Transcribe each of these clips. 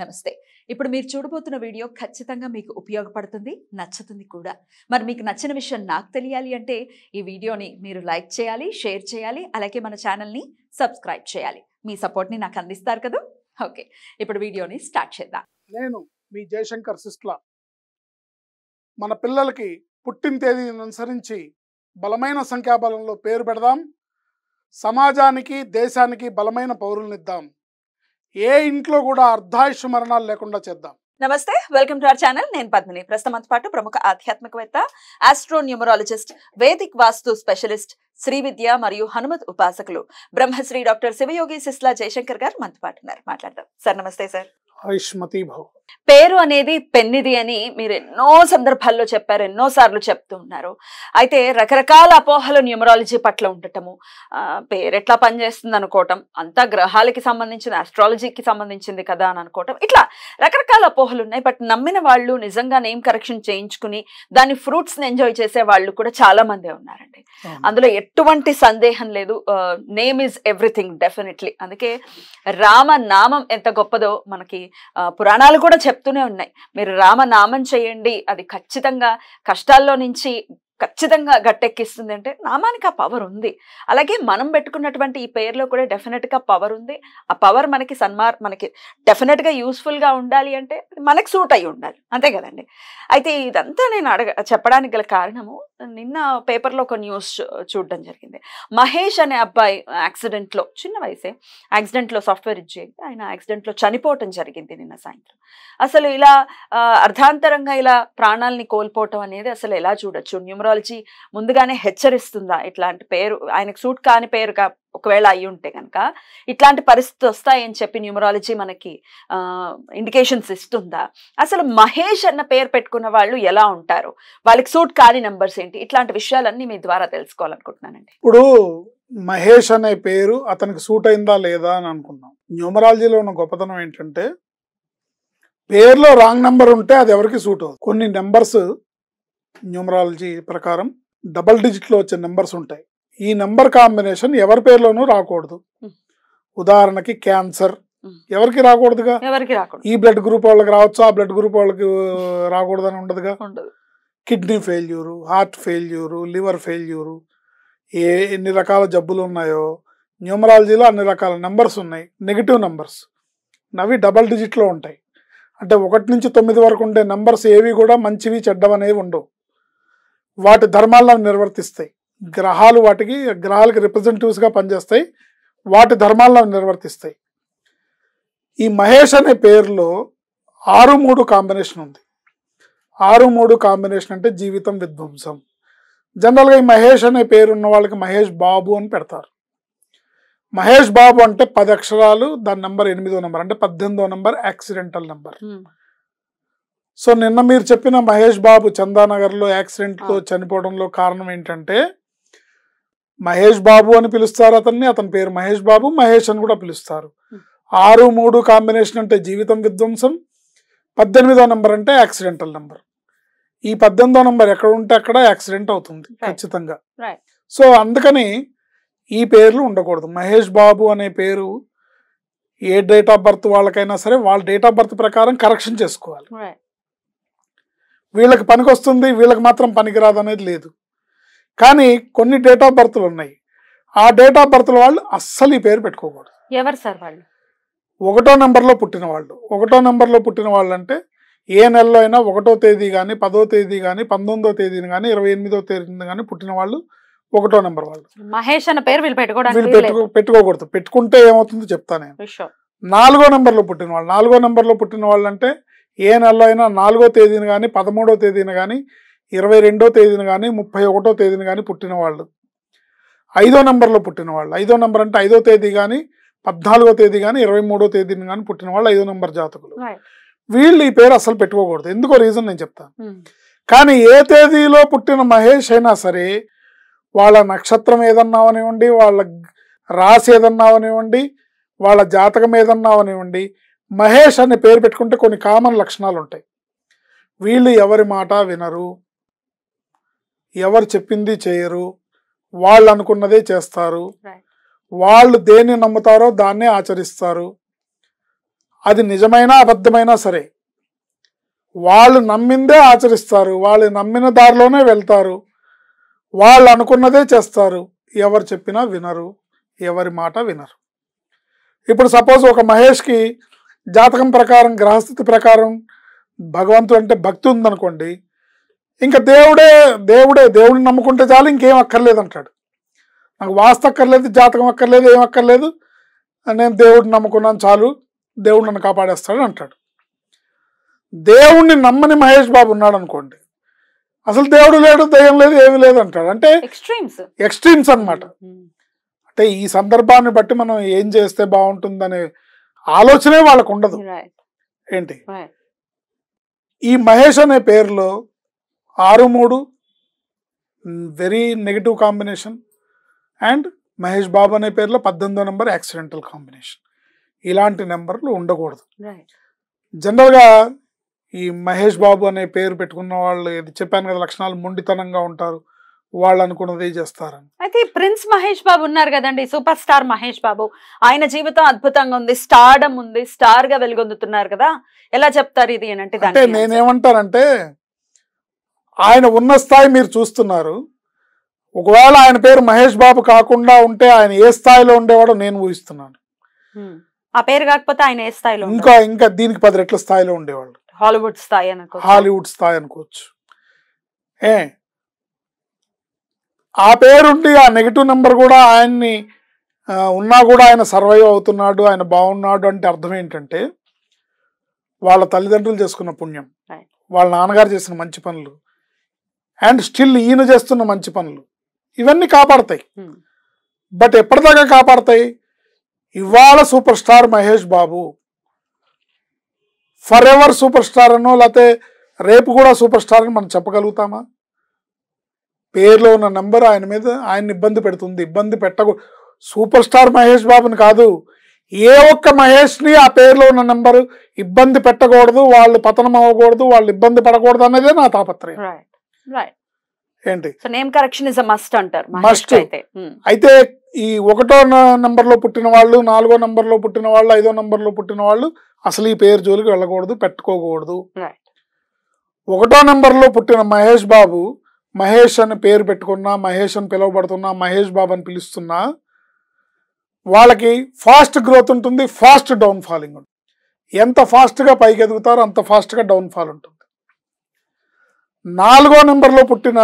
నమస్తే ఇప్పుడు మీరు చూడబోతున్న వీడియో ఖచ్చితంగా మీకు ఉపయోగపడుతుంది నచ్చుతుంది కూడా మరి మీకు నచ్చిన విషయం నాకు తెలియాలి అంటే ఈ వీడియోని మీరు లైక్ చేయాలి షేర్ చేయాలి అలాగే మన ఛానల్ని సబ్స్క్రైబ్ చేయాలి మీ సపోర్ట్ని నాకు అందిస్తారు కదా ఓకే ఇప్పుడు వీడియోని స్టార్ట్ చేద్దాం నేను మీ జయశంకర్ సిస్ట్లా మన పిల్లలకి పుట్టిన తేదీని అనుసరించి బలమైన సంఖ్యాబలంలో పేరు పెడదాం సమాజానికి దేశానికి బలమైన పౌరులనిద్దాం ఏ ఇంట్లో కూడా అర్ధాయుష్ మరణాలు లేకుండా చేద్దాం నమస్తే వెల్కమ్ టు అవర్ ఛానల్ నేను పద్మిని ప్రస్తుతం పాటు ప్రముఖ ఆధ్యాత్మికవేత్త astro numerologist Vedic vastu specialist Shri విద్య మరియు హనుమత్ ఉపాసకులు బ్రహ్మశ్రీ డాక్టర్ శివయోగి సిస్లా జయశంకర్ గారు మనతో పాటు ఉన్నారు మాట్లాడదాం సార్ నమస్తే సార్ ఆయుష్మతి భవ పేరు అనేది పెన్నిది అని మీరు ఎన్నో సందర్భాల్లో చెప్పారు ఎన్నో సార్లు చెప్తూ ఉన్నారు అయితే రకరకాల అపోహలు న్యూమరాలజీ పట్ల ఉండటము పేరెట్లా పనిచేస్తుంది అనుకోవటం అంతా గ్రహాలకి సంబంధించిన ఆస్ట్రాలజీకి సంబంధించింది కదా అని అనుకోవటం ఇట్లా రకరకాల అపోహలు ఉన్నాయి బట్ నమ్మిన వాళ్ళు నిజంగా నేమ్ కరెక్షన్ చేయించుకుని దాని ఫ్రూట్స్ని ఎంజాయ్ చేసే వాళ్ళు కూడా చాలా మందే ఉన్నారండి అందులో ఎటువంటి సందేహం లేదు నేమ్ ఈజ్ ఎవ్రీథింగ్ డెఫినెట్లీ అందుకే రామ నామం ఎంత గొప్పదో మనకి పురాణాలు కూడా చెప్తూనే ఉన్నాయి మీరు రామనామం చేయండి అది ఖచ్చితంగా కష్టాల్లో నుంచి ఖచ్చితంగా గట్టెక్కిస్తుంది అంటే నామానికి ఆ పవర్ ఉంది అలాగే మనం పెట్టుకున్నటువంటి ఈ పేర్లో కూడా డెఫినెట్గా పవర్ ఉంది ఆ పవర్ మనకి సన్మార్ మనకి డెఫినెట్గా యూస్ఫుల్గా ఉండాలి అంటే మనకు సూట్ అయ్యి ఉండాలి అంతే కదండి అయితే ఇదంతా నేను అడగ చెప్పడానికి గల కారణము నిన్న పేపర్లో ఒక న్యూస్ చూడడం జరిగింది మహేష్ అనే అబ్బాయి యాక్సిడెంట్లో చిన్న వయసే యాక్సిడెంట్లో సాఫ్ట్వేర్ ఇంజనీర్ ఆయన యాక్సిడెంట్లో చనిపోవటం జరిగింది నిన్న సాయంత్రం అసలు ఇలా అర్ధాంతరంగా ఇలా ప్రాణాలని కోల్పోవటం అనేది అసలు ఎలా చూడొచ్చు న్యూమరాలజీ ముందుగానే హెచ్చరిస్తుందా ఇట్లాంటి పేరు ఆయనకు సూట్ కాని పేరు ఒకవేళ అయి ఉంటే కనుక ఇట్లాంటి పరిస్థితి వస్తాయని చెప్పి న్యూమరాలజీ మనకి ఇండికేషన్స్ ఇస్తుందా అసలు మహేష్ అన్న పేరు పెట్టుకున్న వాళ్ళు ఎలా ఉంటారు వాళ్ళకి సూట్ కాని నెంబర్స్ ఏంటి ఇట్లాంటి విషయాలన్నీ మీ ద్వారా తెలుసుకోవాలనుకుంటున్నానండి ఇప్పుడు మహేష్ అనే పేరు అతనికి సూట్ అయిందా లేదా అని అనుకున్నాం న్యూమరాలజీలో ఉన్న గొప్పతనం ఏంటంటే పేర్లో రాంగ్ నెంబర్ ఉంటే అది ఎవరికి సూట్ అవుతుంది కొన్ని నెంబర్స్ న్యూమరాలజీ ప్రకారం డబల్ డిజిట్లో వచ్చే నెంబర్స్ ఉంటాయి ఈ నంబర్ కాంబినేషన్ ఎవరి పేర్లోనూ రాకూడదు ఉదాహరణకి క్యాన్సర్ ఎవరికి రాకూడదుగా ఎవరికి రాకూడదు ఈ బ్లడ్ గ్రూప్ వాళ్ళకి రావచ్చు ఆ బ్లడ్ గ్రూప్ వాళ్ళకి రాకూడదు అని ఉండదుగా kidney failure heart failure liver failure ఏ ఎన్ని రకాల జబ్బులు ఉన్నాయో న్యూమరాలజీలో అన్ని రకాల నెంబర్స్ ఉన్నాయి నెగిటివ్ నెంబర్స్ అవి డబల్ డిజిట్లో ఉంటాయి అంటే ఒకటి నుంచి తొమ్మిది వరకు ఉండే నెంబర్స్ ఏవి కూడా మంచివి చెడ్డవనేవి ఉండవు వాటి ధర్మాలను నిర్వర్తిస్తాయి గ్రహాలు వాటికి గ్రహాలకి రిప్రజెంటేటివ్స్గా పనిచేస్తాయి వాటి ధర్మాలను నిర్వర్తిస్తాయి ఈ మహేష్ అనే పేరులో ఆరు మూడు కాంబినేషన్ ఉంది ఆరు మూడు కాంబినేషన్ అంటే జీవితం విధ్వంసం జనరల్గా ఈ మహేష్ అనే పేరు ఉన్న వాళ్ళకి మహేష్ బాబు అని పెడతారు మహేష్ బాబు అంటే పది అక్షరాలు దాని నెంబర్ ఎనిమిదో నెంబర్ అంటే పద్దెనిమిదో నెంబర్ యాక్సిడెంటల్ నెంబర్ సో నిన్న మీరు చెప్పిన మహేష్ బాబు చందానగర్లో యాక్సిడెంట్తో చనిపోవడంలో కారణం ఏంటంటే మహేష్ బాబు అని పిలుస్తారు అతన్ని అతని పేరు మహేష్ బాబు మహేష్ అని కూడా పిలుస్తారు hmm. ఆరు మూడు కాంబినేషన్ అంటే జీవితం విధ్వంసం పద్దెనిమిదో నెంబర్ అంటే యాక్సిడెంటల్ నెంబర్ ఈ పద్దెనిమిదో నెంబర్ ఎక్కడ ఉంటే అక్కడ యాక్సిడెంట్ అవుతుంది ఖచ్చితంగా సో అందుకని ఈ పేర్లు ఉండకూడదు మహేష్ బాబు అనే పేరు ఏ డేట్ ఆఫ్ బర్త్ వాళ్ళకైనా సరే వాళ్ళ డేట్ ఆఫ్ బర్త్ ప్రకారం కరెక్షన్ చేసుకోవాలి వీళ్ళకి పనికి వస్తుంది వీళ్ళకి మాత్రం పనికిరాదు అనేది లేదు కానీ కొన్ని డేట్ ఆఫ్ బర్త్లు ఉన్నాయి ఆ డేట్ ఆఫ్ బర్త్ల వాళ్ళు అస్సలు ఈ పేరు పెట్టుకోకూడదు ఎవరు సార్ వాళ్ళు ఒకటో నెంబర్లో పుట్టిన వాళ్ళు ఒకటో నెంబర్లో పుట్టిన వాళ్ళు అంటే ఏ నెలలో అయినా ఒకటో తేదీ కానీ పదో తేదీ కానీ పంతొమ్మిదో తేదీని కానీ ఇరవై ఎనిమిదో తేదీని కానీ పుట్టిన వాళ్ళు ఒకటో నెంబర్ వాళ్ళు మహేష్ అన్న పేరు వీళ్ళు పెట్టుకోవడానికి పెట్టుకోకూడదు పెట్టుకుంటే ఏమవుతుందో చెప్తా నేను నాలుగో నెంబర్లో పుట్టిన వాళ్ళు నాలుగో నెంబర్లో పుట్టిన వాళ్ళు అంటే ఏ నెలలో అయినా నాలుగో తేదీని కానీ పదమూడో తేదీని కానీ ఇరవై రెండో తేదీన కానీ ముప్పై ఒకటో తేదీన కానీ పుట్టిన వాళ్ళు ఐదో నెంబర్లో పుట్టిన వాళ్ళు ఐదో నెంబర్ అంటే ఐదో తేదీ కానీ పద్నాలుగో తేదీ కానీ ఇరవై మూడో తేదీని కానీ పుట్టిన వాళ్ళు ఐదో నెంబర్ జాతకులు వీళ్ళు ఈ పేరు అసలు పెట్టుకోకూడదు ఎందుకో రీజన్ నేను చెప్తాను hmm. కానీ ఏ తేదీలో పుట్టిన మహేష్ అయినా సరే వాళ్ళ నక్షత్రం ఏదన్నావనివ్వండి వాళ్ళ రాశి ఏదన్నావనివ్వండి వాళ్ళ జాతకం ఏదన్నావనివ్వండి మహేష్ అనే పేరు పెట్టుకుంటే కొన్ని కామన్ లక్షణాలు ఉంటాయి వీళ్ళు ఎవరి మాట వినరు ఎవరు చెప్పింది చేయరు వాళ్ళు అనుకున్నదే చేస్తారు వాళ్ళు దేన్ని నమ్ముతారో దాన్నే ఆచరిస్తారు అది నిజమైనా అబద్ధమైనా సరే వాళ్ళు నమ్మిందే ఆచరిస్తారు వాళ్ళు నమ్మిన దారిలోనే వెళ్తారు వాళ్ళు అనుకున్నదే చేస్తారు ఎవరు చెప్పినా వినరు ఎవరి మాట వినరు ఇప్పుడు సపోజ్ ఒక మహేష్కి జాతకం ప్రకారం గ్రహస్థితి ప్రకారం భగవంతుడు అంటే భక్తి ఉందనుకోండి ఇంకా దేవుడే దేవుడే దేవుడిని నమ్ముకుంటే చాలు ఇంకేం అక్కర్లేదు అంటాడు నాకు వాస్త అక్కర్లేదు జాతకం అక్కర్లేదు ఏం అక్కర్లేదు నేను దేవుడిని నమ్ముకున్నాను చాలు దేవుడు నన్ను కాపాడేస్తాడు అంటాడు దేవుణ్ణి నమ్మని మహేష్ బాబు ఉన్నాడు అనుకోండి అసలు దేవుడు లేడు దయ్యం లేదు ఏమీ లేదు అంటాడు అంటే ఎక్స్ట్రీమ్స్ ఎక్స్ట్రీమ్స్ అనమాట hmm. అంటే ఈ సందర్భాన్ని బట్టి మనం ఏం చేస్తే బాగుంటుందనే ఆలోచనే వాళ్ళకు ఉండదు ఏంటి ఈ మహేష్ అనే పేరులో ఆరు మూడు very negative combination and Mahesh Babu అనే పేరులో పద్దెనిమిదో నెంబర్ యాక్సిడెంటల్ కాంబినేషన్ ఇలాంటి నెంబర్లు ఉండకూడదు జనరల్గా ఈ మహేష్ బాబు అనే పేరు పెట్టుకున్న వాళ్ళు చెప్పాను కదా లక్షణాలు మొండితనంగా ఉంటారు వాళ్ళు అనుకున్నది చేస్తారని అయితే ప్రిన్స్ మహేష్ బాబు ఉన్నారు కదండి సూపర్ స్టార్ మహేష్ బాబు ఆయన జీవితం అద్భుతంగా ఉంది స్టార్డమ్ ఉంది స్టార్ గా వెలుగొందుతున్నారు కదా ఎలా చెప్తారు ఇది అంటే నేనేమంటానంటే ఆయన ఉన్న స్థాయి మీరు చూస్తున్నారు ఒకవేళ ఆయన పేరు మహేష్ బాబు కాకుండా ఉంటే ఆయన ఏ స్థాయిలో ఉండేవాడో నేను ఊహిస్తున్నాను ఆ పేరు కాకపోతే ఆయన ఏ స్థాయిలో ఇంకా ఇంకా దీనికి పది రెట్ల స్థాయిలో ఉండేవాళ్ళు హాలీవుడ్ స్థాయి హాలీవుడ్ స్థాయి అనుకోవచ్చు ఏ ఆ పేరుండి ఆ నెగిటివ్ నెంబర్ కూడా ఆయన్ని ఉన్నా కూడా ఆయన సర్వైవ్ అవుతున్నాడు ఆయన బాగున్నాడు అంటే అర్థం ఏంటంటే వాళ్ళ తల్లిదండ్రులు చేసుకున్న పుణ్యం వాళ్ళ నాన్నగారు చేసిన మంచి పనులు అండ్ స్టిల్ ఈయన చేస్తున్న మంచి పనులు ఇవన్నీ కాపాడతాయి బట్ ఎప్పటిదాకా కాపాడతాయి ఇవాళ super star Mahesh Babu forever super star అను లేకపోతే రేపు కూడా సూపర్ స్టార్ అని మనం చెప్పగలుగుతామా పేరులో ఉన్న నెంబర్ ఆయన మీద ఆయన్ని ఇబ్బంది పెడుతుంది ఇబ్బంది పెట్టకూ సూపర్ స్టార్ మహేష్ బాబుని కాదు ఏ ఒక్క మహేష్ని ఆ పేరులో ఉన్న నెంబరు ఇబ్బంది పెట్టకూడదు వాళ్ళు పతనం అవ్వకూడదు వాళ్ళు ఇబ్బంది పడకూడదు అనేదే నా తాపత్రయం మస్ట్ hmm. అయితే ఈ ఒకటో లో పుట్టిన వాళ్ళు నాలుగో నంబర్లో పుట్టిన వాళ్ళు ఐదో లో పుట్టిన వాళ్ళు అసలు ఈ పేరు జోలికి వెళ్ళకూడదు పెట్టుకోకూడదు ఒకటో లో పుట్టిన మహేష్ బాబు మహేష్ అని పేరు పెట్టుకున్నా మహేష్ అని పిలువబడుతున్నా మహేష్ బాబు అని పిలుస్తున్నా వాళ్ళకి ఫాస్ట్ గ్రోత్ ఉంటుంది ఫాస్ట్ డౌన్ ఫాలింగ్ ఉంటుంది ఎంత ఫాస్ట్గా పైకి ఎదుగుతారో అంత ఫాస్ట్గా డౌన్ ఫాల్ ఉంటుంది నాలుగో నెంబర్లో పుట్టిన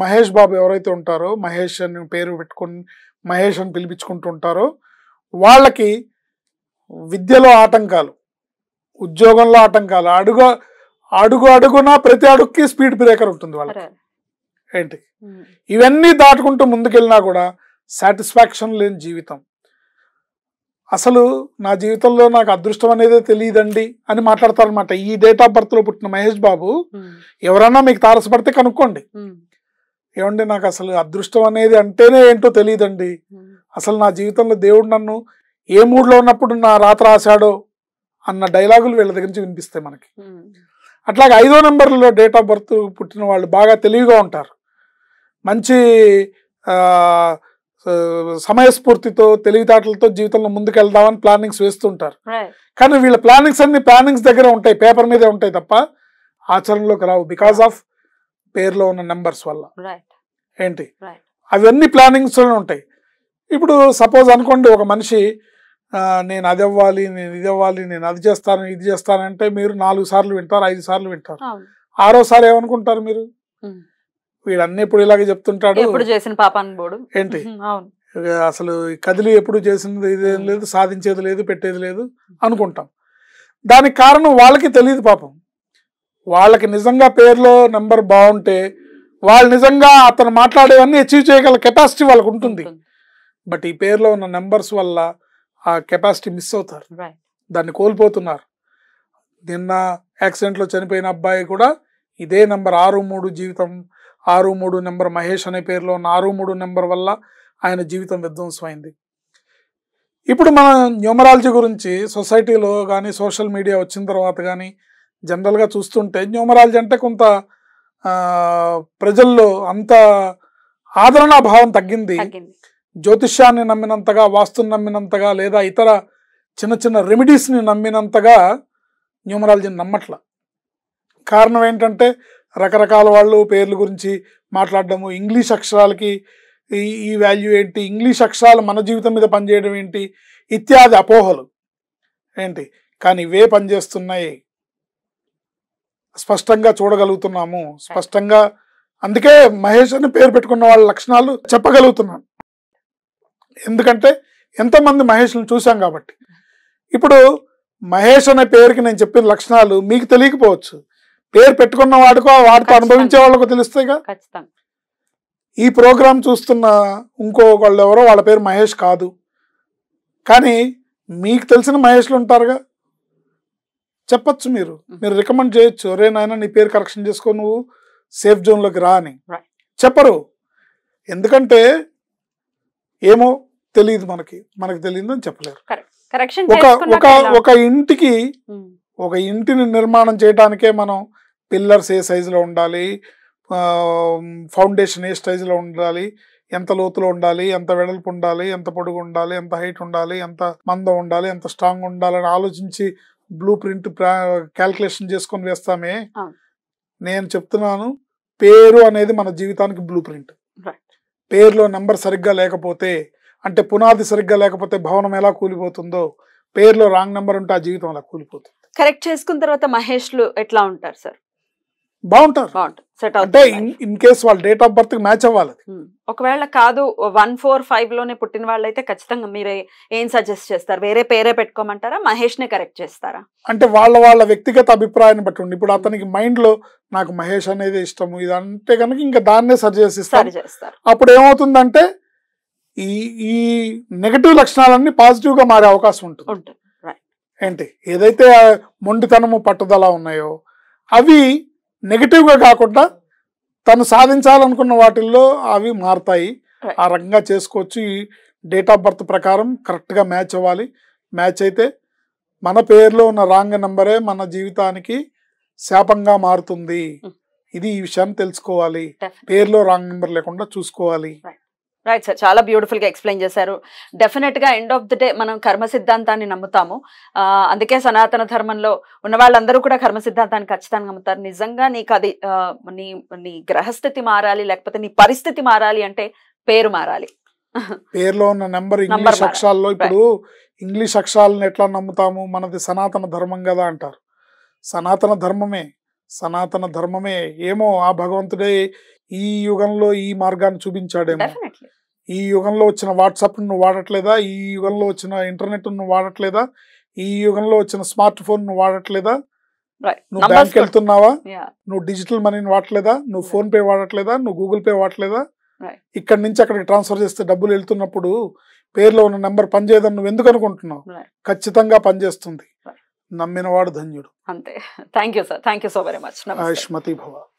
మహేష్ బాబు ఎవరైతే ఉంటారో మహేష్ అని పేరు పెట్టుకుని మహేష్ అని పిలిపించుకుంటూ ఉంటారో వాళ్ళకి విద్యలో ఆటంకాలు ఉద్యోగంలో ఆటంకాలు అడుగు అడుగు అడుగున ప్రతి అడుగుకి స్పీడ్ బ్రేకర్ ఉంటుంది వాళ్ళకి ఏంటి ఇవన్నీ దాటుకుంటూ ముందుకెళ్ళినా కూడా సాటిస్ఫాక్షన్ లేని జీవితం అసలు నా జీవితంలో నాకు అదృష్టం అనేది తెలియదండి అని మాట్లాడతారు అనమాట ఈ డేట్ ఆఫ్ బర్త్లో పుట్టిన మహేష్ బాబు hmm. ఎవరన్నా మీకు తారసపడితే కనుక్కోండి hmm. ఏమండి నాకు అసలు అదృష్టం అనేది అంటేనే ఏంటో తెలియదండి hmm. అసలు నా జీవితంలో దేవుడు నన్ను ఏ మూడ్లో ఉన్నప్పుడు నా రాత్ర రాశాడో అన్న డైలాగులు వీళ్ళ దగ్గర నుంచి వినిపిస్తాయి మనకి అట్లాగే ఐదో నెంబర్లో డేట్ ఆఫ్ బర్త్ పుట్టిన వాళ్ళు బాగా తెలివిగా ఉంటారు మంచి సమయస్ఫూర్తితో తెలివితేటలతో జీవితంలో ముందుకెళ్దామని ప్లానింగ్స్ వేస్తుంటారు కానీ వీళ్ళ ప్లానింగ్స్ అన్ని ప్లానింగ్స్ దగ్గర ఉంటాయి పేపర్ మీదే ఉంటాయి తప్ప ఆచరణలోకి రావు బికాస్ ఆఫ్ పేర్లో ఉన్న నెంబర్స్ వల్ల ఏంటి అవన్నీ ప్లానింగ్స్లోనే ఉంటాయి ఇప్పుడు సపోజ్ అనుకోండి ఒక మనిషి నేను అది అవ్వాలి నేను ఇది అవ్వాలి నేను అది చేస్తాను ఇది చేస్తానంటే మీరు నాలుగు సార్లు వింటారు ఐదు సార్లు వింటారు ఆరోసారి ఏమనుకుంటారు మీరు వీడన్నీ ఇప్పుడు ఇలాగే చెప్తుంటాడు ఎప్పుడు చేసిన బోడు ఏంటి అసలు కదిలి ఎప్పుడు చేసినది ఇదేం లేదు సాధించేది లేదు పెట్టేది లేదు అనుకుంటాం దానికి కారణం వాళ్ళకి తెలియదు పాపం వాళ్ళకి నిజంగా పేర్లో నెంబర్ బాగుంటే వాళ్ళు నిజంగా అతను మాట్లాడేవన్నీ అచీవ్ చేయగల కెపాసిటీ వాళ్ళకు ఉంటుంది బట్ ఈ పేర్లో ఉన్న నెంబర్స్ వల్ల ఆ కెపాసిటీ మిస్ అవుతారు దాన్ని కోల్పోతున్నారు నిన్న యాక్సిడెంట్లో చనిపోయిన అబ్బాయి కూడా ఇదే నెంబర్ ఆరు మూడు జీవితం ఆరు మూడు నెంబర్ మహేష్ అనే పేరులో ఉన్న ఆరు మూడు నెంబర్ వల్ల ఆయన జీవితం విధ్వంసమైంది ఇప్పుడు మన న్యూమరాలజీ గురించి సొసైటీలో కానీ సోషల్ మీడియా వచ్చిన తర్వాత కానీ జనరల్గా చూస్తుంటే న్యూమరాలజీ అంటే కొంత ప్రజల్లో అంత ఆదరణ భావం తగ్గింది జ్యోతిష్యాన్ని నమ్మినంతగా వాస్తుని నమ్మినంతగా లేదా ఇతర చిన్న చిన్న రెమెడీస్ని నమ్మినంతగా న్యూమరాలజీని నమ్మట్ల కారణం ఏంటంటే రకరకాల వాళ్ళు పేర్ల గురించి మాట్లాడడము ఇంగ్లీష్ అక్షరాలకి ఈ వాల్యూ ఏంటి ఇంగ్లీష్ అక్షరాలు మన జీవితం మీద పనిచేయడం ఏంటి ఇత్యాది అపోహలు ఏంటి కానీ ఇవే పనిచేస్తున్నాయి స్పష్టంగా చూడగలుగుతున్నాము స్పష్టంగా అందుకే మహేష్ అని పేరు పెట్టుకున్న వాళ్ళ లక్షణాలు చెప్పగలుగుతున్నాను ఎందుకంటే ఎంతమంది మహేష్ని చూశాం కాబట్టి ఇప్పుడు మహేష్ అనే పేరుకి నేను చెప్పిన లక్షణాలు మీకు తెలియకపోవచ్చు పేరు పెట్టుకున్న వాడికో వాడితో అనుభవించే వాళ్ళకో తెలుస్తాయి కదా ఈ ప్రోగ్రాం చూస్తున్న ఇంకో వాళ్ళు ఎవరో వాళ్ళ పేరు మహేష్ కాదు కానీ మీకు తెలిసిన మహేష్లు ఉంటారుగా చెప్పచ్చు మీరు మీరు రికమెండ్ చేయొచ్చు అరే నాయన నీ పేరు కరెక్షన్ చేసుకో నువ్వు సేఫ్ జోన్లోకి రా అని చెప్పరు ఎందుకంటే ఏమో తెలియదు మనకి మనకి తెలియదు అని చెప్పలేరు ఒక ఒక ఒక ఇంటికి ఒక ఇంటిని నిర్మాణం చేయడానికే మనం పిల్లర్స్ ఏ సైజులో ఉండాలి ఫౌండేషన్ ఏ స్టైజ్లో ఉండాలి ఎంత లోతులో ఉండాలి ఎంత వెడల్పు ఉండాలి ఎంత పొడుగు ఉండాలి ఎంత హైట్ ఉండాలి ఎంత మందం ఉండాలి ఎంత స్ట్రాంగ్ ఉండాలని ఆలోచించి బ్లూ ప్రింట్ క్యాల్కులేషన్ చేసుకొని వేస్తామే నేను చెప్తున్నాను పేరు అనేది మన జీవితానికి బ్లూ ప్రింట్ పేరులో నెంబర్ సరిగ్గా లేకపోతే అంటే పునాది సరిగ్గా లేకపోతే భవనం ఎలా కూలిపోతుందో పేరులో రాంగ్ నెంబర్ ఉంటే ఆ జీవితం అలా కూలిపోతుంది కరెక్ట్ చేసుకున్న తర్వాత మహేష్లు ఎట్లా ఉంటారు సార్ బాగుంటారు అంటే ఇన్ కేస్ వాళ్ళ డేట్ ఆఫ్ బర్త్ మ్యాచ్ అవ్వాలి ఒకవేళ కాదు వన్ ఫోర్ ఫైవ్ లోనే పుట్టిన వాళ్ళు ఖచ్చితంగా మీరే ఏం సజెస్ట్ చేస్తారు వేరే పేరే పెట్టుకోమంటారా మహేష్ నే కరెక్ట్ చేస్తారా అంటే వాళ్ళ వాళ్ళ వ్యక్తిగత అభిప్రాయాన్ని బట్టి ఉంది ఇప్పుడు అతనికి మైండ్ లో నాకు మహేష్ అనేది ఇష్టము ఇది అంటే కనుక ఇంకా దాన్నే సజెస్ట్ ఇస్తారు అప్పుడు ఏమవుతుందంటే ఈ ఈ నెగటివ్ లక్షణాలన్నీ పాజిటివ్ గా మారే అవకాశం ఉంటుంది ఏంటి ఏదైతే మొండితనము పట్టుదల ఉన్నాయో అవి నెగిటివ్గా కాకుండా తను సాధించాలనుకున్న వాటిల్లో అవి మారుతాయి ఆ రకంగా చేసుకోవచ్చు ఈ డేట్ ఆఫ్ బర్త్ ప్రకారం కరెక్ట్గా మ్యాచ్ అవ్వాలి మ్యాచ్ అయితే మన పేరులో ఉన్న రాంగ్ నెంబరే మన జీవితానికి శాపంగా మారుతుంది hmm. ఇది ఈ విషయాన్ని తెలుసుకోవాలి పేరులో రాంగ్ నెంబర్ లేకుండా చూసుకోవాలి రైట్ సార్ చాలా బ్యూటిఫుల్గా ఎక్స్ప్లెయిన్ చేశారు డెఫినెట్గా ఎండ్ ఆఫ్ ది డే మనం కర్మ సిద్ధాంతాన్ని నమ్ముతాము అందుకే సనాతన ధర్మంలో ఉన్న వాళ్ళందరూ కూడా కర్మ సిద్ధాంతాన్ని ఖచ్చితంగా నమ్ముతారు నిజంగా నీకు అది నీ నీ గ్రహస్థితి మారాలి లేకపోతే నీ పరిస్థితి మారాలి అంటే పేరు మారాలి పేరులో ఉన్న నెంబర్ ఇంగ్లీష్ అక్షరాల్లో ఇప్పుడు ఇంగ్లీష్ అక్షరాలను ఎట్లా నమ్ముతాము మనది సనాతన ధర్మం కదా అంటారు సనాతన ధర్మమే సనాతన ధర్మమే ఏమో ఆ భగవంతుడే ఈ యుగంలో ఈ మార్గాన్ని చూపించాడేమో ఈ యుగంలో వచ్చిన వాట్సాప్ నువ్వు వాడట్లేదా ఈ యుగంలో వచ్చిన ఇంటర్నెట్ నువ్వు వాడట్లేదా ఈ యుగంలో వచ్చిన స్మార్ట్ ఫోన్ నువ్వు వాడట్లేదా నువ్వు బ్యాంక్కి వెళ్తున్నావా నువ్వు డిజిటల్ మనీని వాడట్లేదా నువ్వు ఫోన్ పే వాడట్లేదా నువ్వు గూగుల్ పే వాడట్లేదా ఇక్కడ నుంచి అక్కడికి ట్రాన్స్ఫర్ చేస్తే డబ్బులు వెళ్తున్నప్పుడు పేర్లో ఉన్న నెంబర్ పనిచేయదని నువ్వు ఎందుకు అనుకుంటున్నావు ఖచ్చితంగా పనిచేస్తుంది నమ్మినవాడు ధన్యుడు అంతే thank you sir thank you so very much ఆయుష్మతి భవ